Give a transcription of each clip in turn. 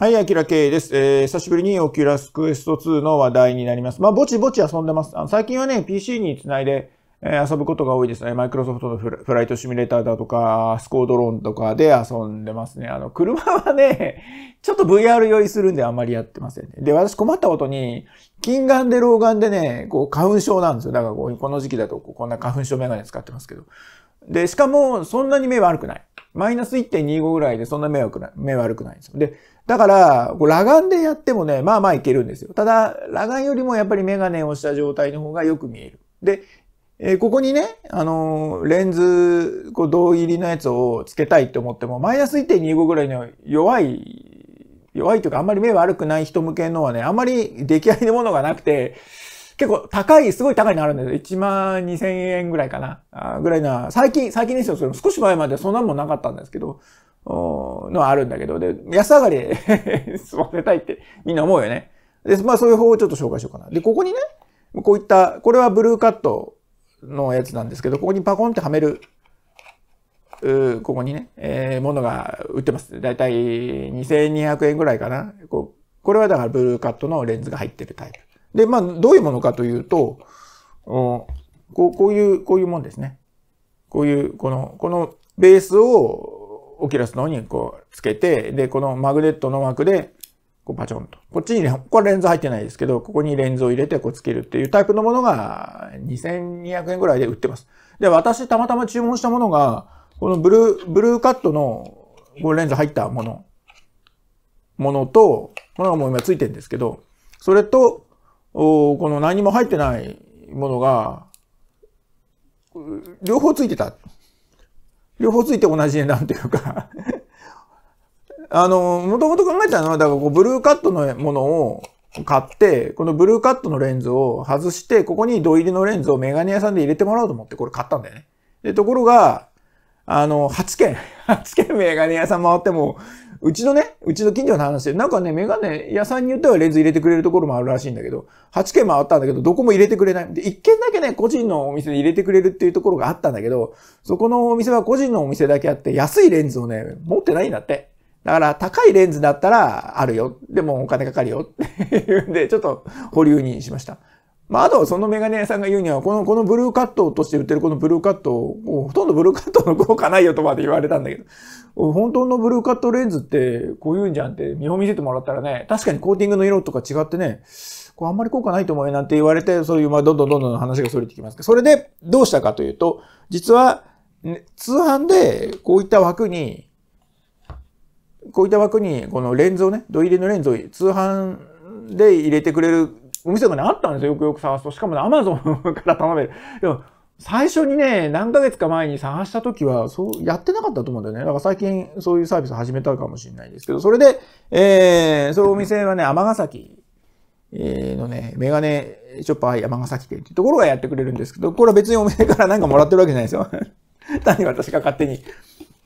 はい、アキラ K です。えー、久しぶりにオキュラスクエスト2の話題になります。まあ、ぼちぼち遊んでます。あの最近はね、PC につないで、えー、遊ぶことが多いですね。マイクロソフトのフライトシミュレーターだとか、スコードローンとかで遊んでますね。あの、車はね、ちょっと VR 用意するんであんまりやってませんね。で、私困ったことに、近眼で老眼でね、こう、花粉症なんですよ。だからこう、この時期だとこんな花粉症メガネ使ってますけど。で、しかも、そんなに目悪くない。マイナス1.25ぐらいでそんな目悪くない、目悪くないんですよ。で、だから、裸眼でやってもね、まあまあいけるんですよ。ただ、裸眼よりもやっぱりメガネをした状態の方がよく見える。で、えー、ここにね、あのー、レンズ、こう、銅入りのやつをつけたいって思っても、マイナス1.25ぐらいの弱い、弱いというか、あんまり目悪くない人向けのはね、あんまり出来合いのものがなくて、結構高い、すごい高いのあるんですよ。1万2千円ぐらいかな。あぐらいな、最近、最近ですよ。それ少し前までそんなもんなかったんですけど、おのはあるんだけど、で、安上がりで済ませたいってみんな思うよね。で、まあそういう方法をちょっと紹介しようかな。で、ここにね、こういった、これはブルーカットのやつなんですけど、ここにパコンってはめる、うここにね、えー、ものが売ってます。だいたい2200円ぐらいかな。こうこれはだからブルーカットのレンズが入ってるタイプ。で、まあ、どういうものかというと、こうこういう、こういうもんですね。こういう、この、このベースをオキラスの方にこうつけて、で、このマグネットの枠で、こうパチョンと。こっちに、ここはレンズ入ってないですけど、ここにレンズを入れてこうつけるっていうタイプのものが2200円ぐらいで売ってます。で、私たまたま注文したものが、このブルー、ブルーカットのこレンズ入ったもの、ものと、このがもう今ついてるんですけど、それと、この何も入ってないものが、両方ついてた。両方ついて同じ値段というかあの、もともと考えたのは、だからこうブルーカットのものを買って、このブルーカットのレンズを外して、ここに土入りのレンズをメガネ屋さんで入れてもらおうと思ってこれ買ったんだよね。で、ところが、あの、8件8件メガネ屋さん回っても、うちのね、うちの近所の話で、なんかね、メガネ屋さんによってはレンズ入れてくれるところもあるらしいんだけど、8軒回ったんだけど、どこも入れてくれない。で、1軒だけね、個人のお店で入れてくれるっていうところがあったんだけど、そこのお店は個人のお店だけあって、安いレンズをね、持ってないんだって。だから、高いレンズだったらあるよ。でもお金かかるよ。っていうんで、ちょっと保留にしました。まあ、あとそのメガネ屋さんが言うには、この、このブルーカットとして売ってるこのブルーカットを、ほとんどブルーカットの効果ないよとまで言われたんだけど、本当のブルーカットレンズってこういうんじゃんって見本見せてもらったらね、確かにコーティングの色とか違ってね、こうあんまり効果ないと思うよなんて言われて、そういう、まあ、どんどんどんどん話が逸れてきますけど、それでどうしたかというと、実は、ね、通販でこういった枠に、こういった枠に、このレンズをね、土入りのレンズを通販で入れてくれるお店がね、あったんですよ。よくよく探すと。しかもね、アマゾンから頼める。でも、最初にね、何ヶ月か前に探した時は、そう、やってなかったと思うんだよね。だから最近、そういうサービス始めたかもしれないですけど、それで、えー、そのお店はね、尼崎のね、メガネショップ愛尼崎店っていうところがやってくれるんですけど、これは別にお店からなんかもらってるわけじゃないですよ。単に私が勝手に、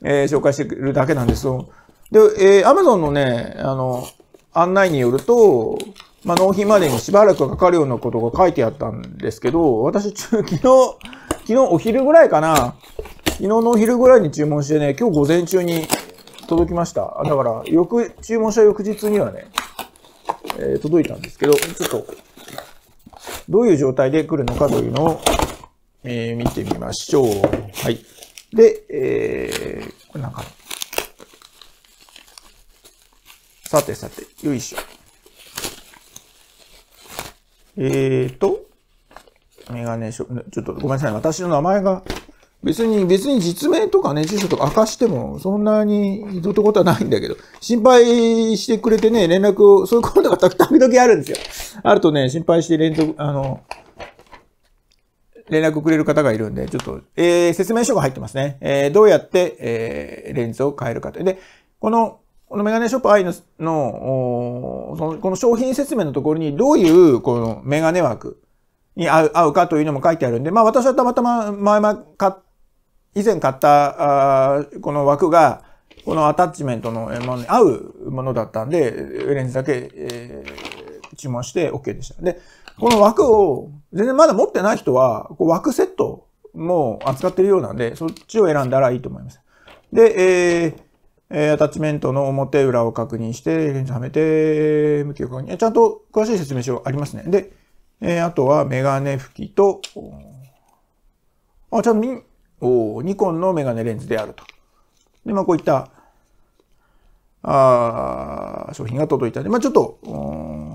えー、紹介してくるだけなんですよ。で、えー、アマゾンのね、あの、案内によると、まあ、納品までにしばらくかかるようなことが書いてあったんですけど、私、昨日、昨日お昼ぐらいかな、昨日のお昼ぐらいに注文してね、今日午前中に届きました。だから、翌、注文した翌日にはね、えー、届いたんですけど、ちょっと、どういう状態で来るのかというのを、えー、見てみましょう。はい。で、えー、これなんか、さてさて、よいしょ。えっ、ー、と、メガネショップ、ちょっとごめんなさい。私の名前が、別に、別に実名とかね、住所とか明かしても、そんなに、どうってことはないんだけど、心配してくれてね、連絡を、そういうことがた 時々あるんですよ。あるとね、心配して連続、あの、連絡くれる方がいるんで、ちょっと、えー、説明書が入ってますね。えー、どうやって、えー、レンズを変えるかと。で、この、このメガネショップ i ののその、この商品説明のところにどういうこのメガネ枠に合う合うかというのも書いてあるんで、まあ私はたまたま前々買以前買ったあこの枠が、このアタッチメントの合うものだったんで、レンズだけ、えー、注文して OK でした。で、この枠を、全然まだ持ってない人は、こう枠セットも扱ってるようなんで、そっちを選んだらいいと思います。で、えーえアタッチメントの表裏を確認して、レンズはめて、向きを確認。ちゃんと詳しい説明書ありますね。で、えあとはメガネ拭きと、あ、ちゃんとおニコンのメガネレンズであると。で、まあこういった、あ商品が届いたんで、まあちょっと、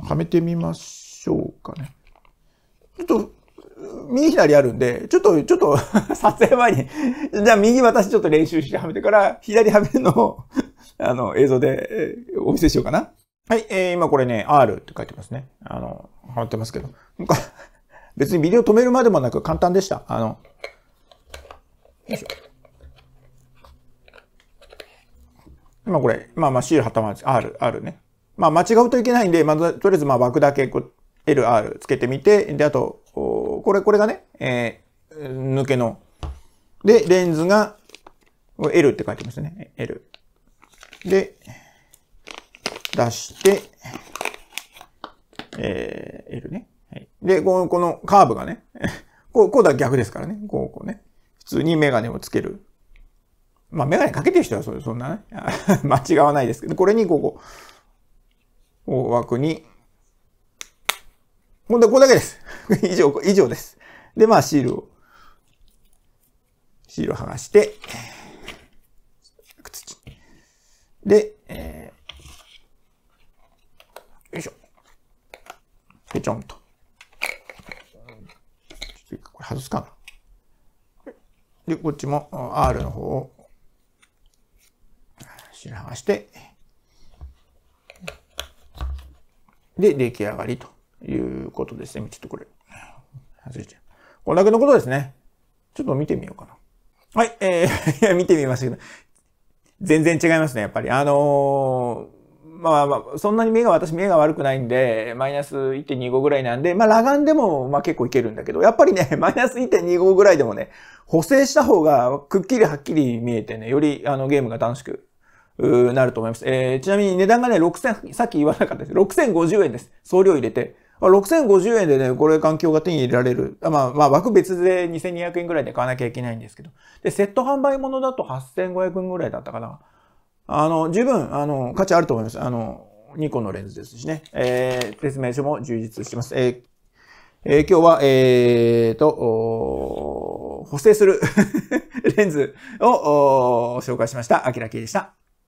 はめてみましょうかね。ちょっと右左あるんで、ちょっと、ちょっと 撮影前にじゃあ右私ちょっと練習してはめてから、左はめの あの、映像でお見せしようかな。はい、えー、今これね、R って書いてますね。あの、はまってますけど。別にビデオ止めるまでもなく簡単でした。あの、よいしょ。今これ、まあまあシール貼ったまま R、R ね。まあ間違うといけないんで、まず、とりあえずまあ枠だけ LR つけてみて、で、あと、これ、これがね、えー、抜けの。で、レンズが L って書いてますね。L。で、出して、えー、L ね。はい、で、この、このカーブがね、こう、こうだ逆ですからね。こう、こうね。普通にメガネをつける。まあ、メガネかけてる人はそそんなね、間違わないですけど、これにここ、こう枠に、ほんで、これだけです。以上、以上です。で、まあ、シールを、シールを剥がして、で、えー、よいしょ。ぺちょんと。これ外すかな。で、こっちも R の方を、シール剥がして、で、出来上がりということですね。ちょっとこれ、外れちゃう。これだけのことですね。ちょっと見てみようかな。はい、えー、いや、見てみましたけど、全然違いますね、やっぱり。あのー、まあまあ、そんなに目が、私目が悪くないんで、マイナス1.25ぐらいなんで、まあ、裸眼でも、まあ結構いけるんだけど、やっぱりね、マイナス1.25ぐらいでもね、補正した方が、くっきりはっきり見えてね、より、あの、ゲームが楽しくなると思います。えー、ちなみに値段がね、6000、さっき言わなかったです。6050円です。送料入れて。6050円でね、これ環境が手に入れられる。まあ、まあ、枠別で2200円ぐらいで買わなきゃいけないんですけど。で、セット販売物だと8500円ぐらいだったかな。あの、十分、あの、価値あると思います。あの、2個のレンズですしね。えー、説明書も充実してます。えーえー、今日は、えーと、補正する レンズを紹介しました。あきらけでした。